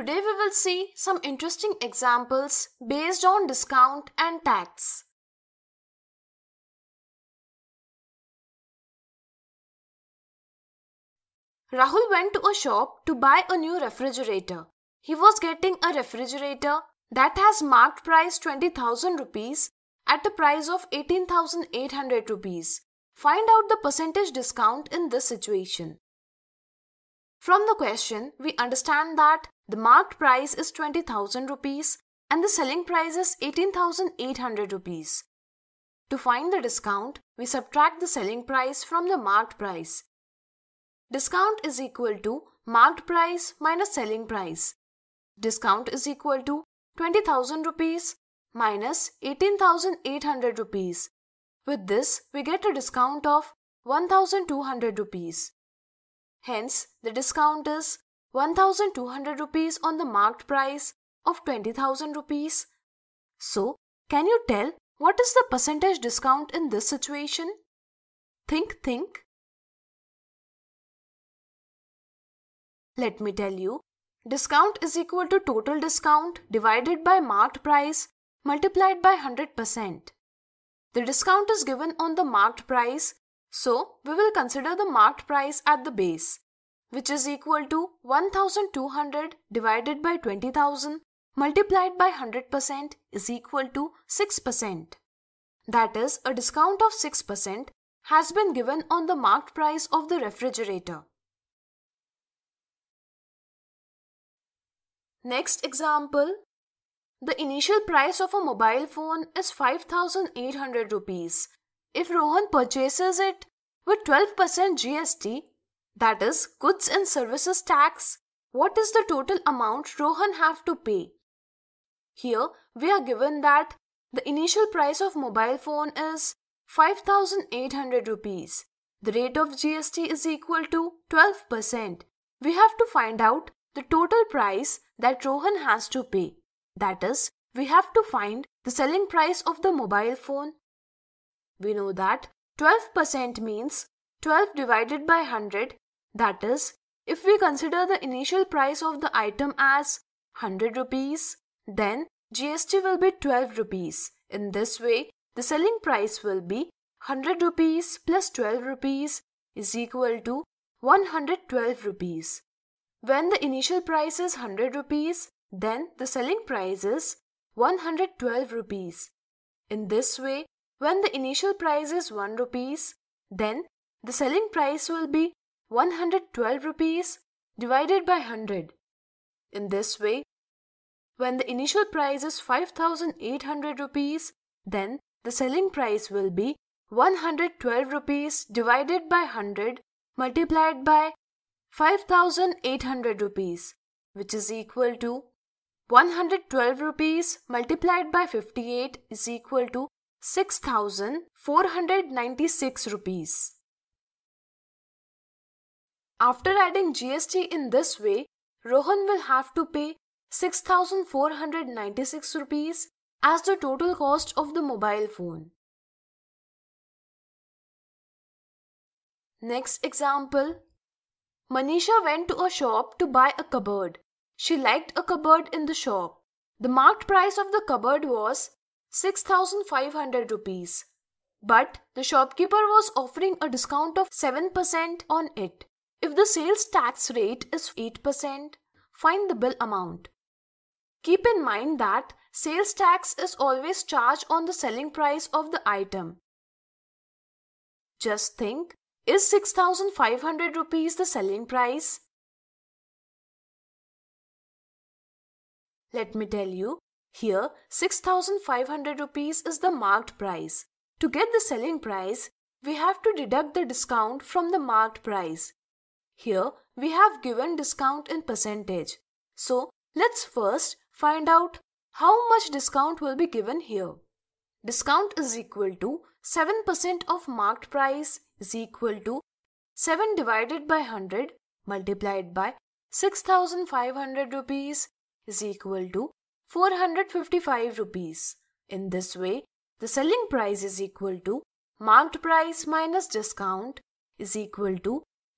Today we will see some interesting examples based on discount and tax. Rahul went to a shop to buy a new refrigerator. He was getting a refrigerator that has marked price 20,000 rupees at a price of 18,800 rupees. Find out the percentage discount in this situation. From the question, we understand that the marked price is 20,000 rupees and the selling price is 18,800 rupees. To find the discount, we subtract the selling price from the marked price. Discount is equal to marked price minus selling price. Discount is equal to 20,000 rupees minus 18,800 rupees. With this, we get a discount of 1,200 rupees. Hence, the discount is 1200 rupees on the marked price of 20,000 rupees. So, can you tell what is the percentage discount in this situation? Think, think. Let me tell you, discount is equal to total discount divided by marked price multiplied by 100%. The discount is given on the marked price, so we will consider the marked price at the base which is equal to 1200 divided by 20,000 multiplied by 100% is equal to 6%. That is, a discount of 6% has been given on the marked price of the refrigerator. Next example. The initial price of a mobile phone is 5800 rupees. If Rohan purchases it with 12% GST, that is goods and services tax, what is the total amount Rohan have to pay? Here we are given that the initial price of mobile phone is 5800 rupees. The rate of GST is equal to 12%. We have to find out the total price that Rohan has to pay. That is, we have to find the selling price of the mobile phone. We know that 12% means 12 divided by 100, that is, if we consider the initial price of the item as 100 rupees, then GST will be 12 rupees. In this way, the selling price will be 100 rupees plus 12 rupees is equal to 112 rupees. When the initial price is 100 rupees, then the selling price is 112 rupees. In this way, when the initial price is 1 rupees, then the selling price will be 112 rupees divided by 100. In this way, when the initial price is 5800 rupees, then the selling price will be 112 rupees divided by 100 multiplied by 5800 rupees which is equal to 112 rupees multiplied by 58 is equal to 6496 rupees. After adding GST in this way, Rohan will have to pay 6496 rupees as the total cost of the mobile phone. Next example Manisha went to a shop to buy a cupboard. She liked a cupboard in the shop. The marked price of the cupboard was 6500 rupees. But the shopkeeper was offering a discount of 7% on it. If the sales tax rate is 8%, find the bill amount. Keep in mind that sales tax is always charged on the selling price of the item. Just think, is 6500 rupees the selling price? Let me tell you, here 6500 rupees is the marked price. To get the selling price, we have to deduct the discount from the marked price. Here we have given discount in percentage. So let's first find out how much discount will be given here. Discount is equal to 7% of marked price is equal to 7 divided by 100 multiplied by 6500 rupees is equal to 455 rupees. In this way, the selling price is equal to marked price minus discount is equal to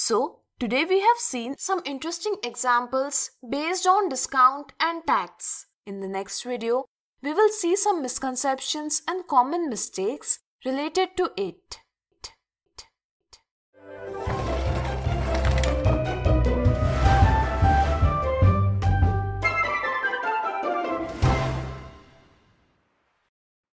So, today we have seen some interesting examples based on discount and tax. In the next video, we will see some misconceptions and common mistakes related to it.